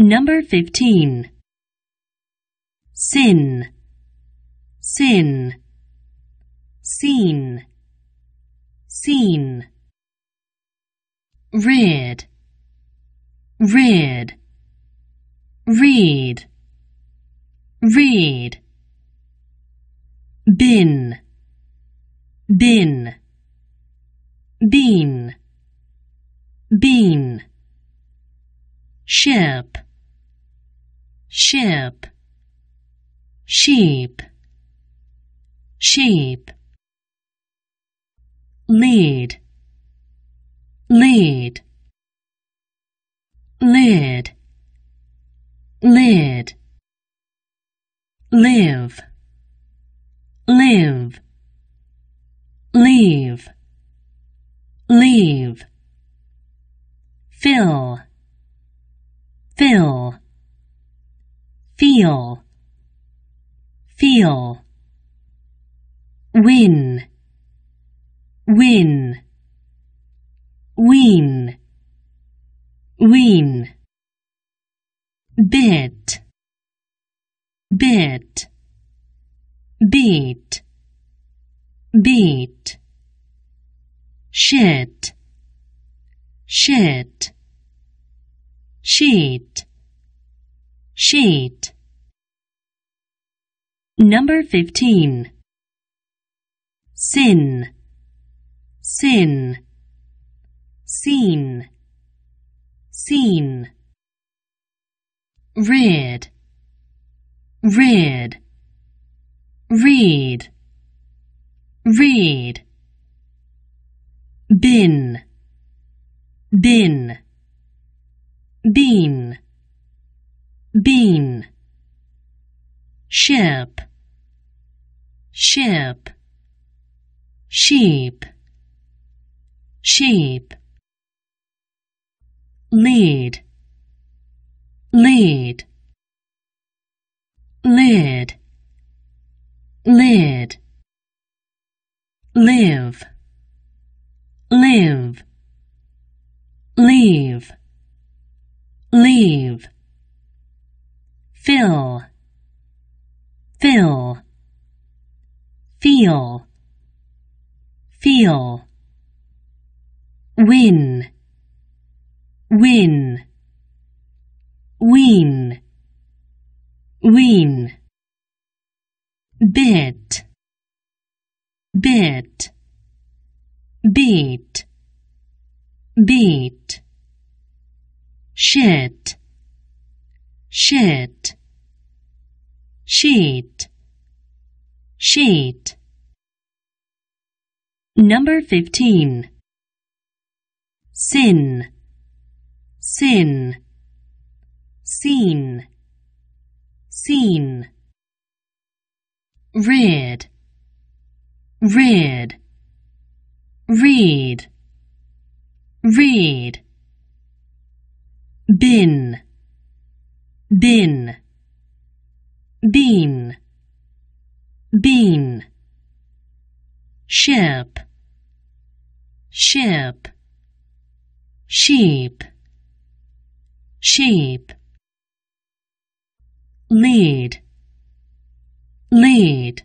Number 15. Sin, sin, seen, seen. Read. Read. read, read. Bin, bin, bean, bean. Ship ship sheep sheep lead lead lid lid live live leave leave fill fill feel, feel, win, win, ween, ween, bit, bit, beat, beat, shit, shit, sheet, sheet. Number 15. Sin, sin, seen, seen. Read. Read. read, read. Bin, bin, bean beam ship ship sheep sheep lead lead lid lid live live leave leave fill, fill, feel, feel, win, win, wean, wean, bit, bit, beat, beat, shit, shit sheet, sheet. Number 15. Sin, sin, seen, seen. Read. Read. read, read. Bin, bin bean bean ship ship sheep sheep lead lead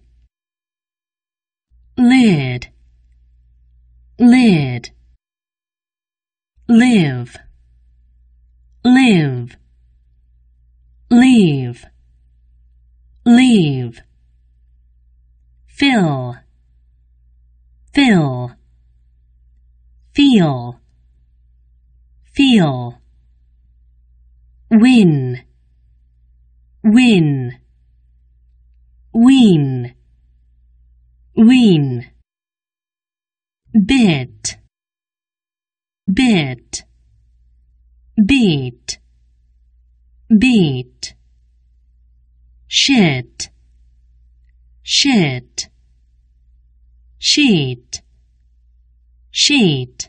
lid lid live live leave leave, fill, fill, feel, feel, win, win, Win. Win. bit, bit, beat, beat shit shit sheet sheet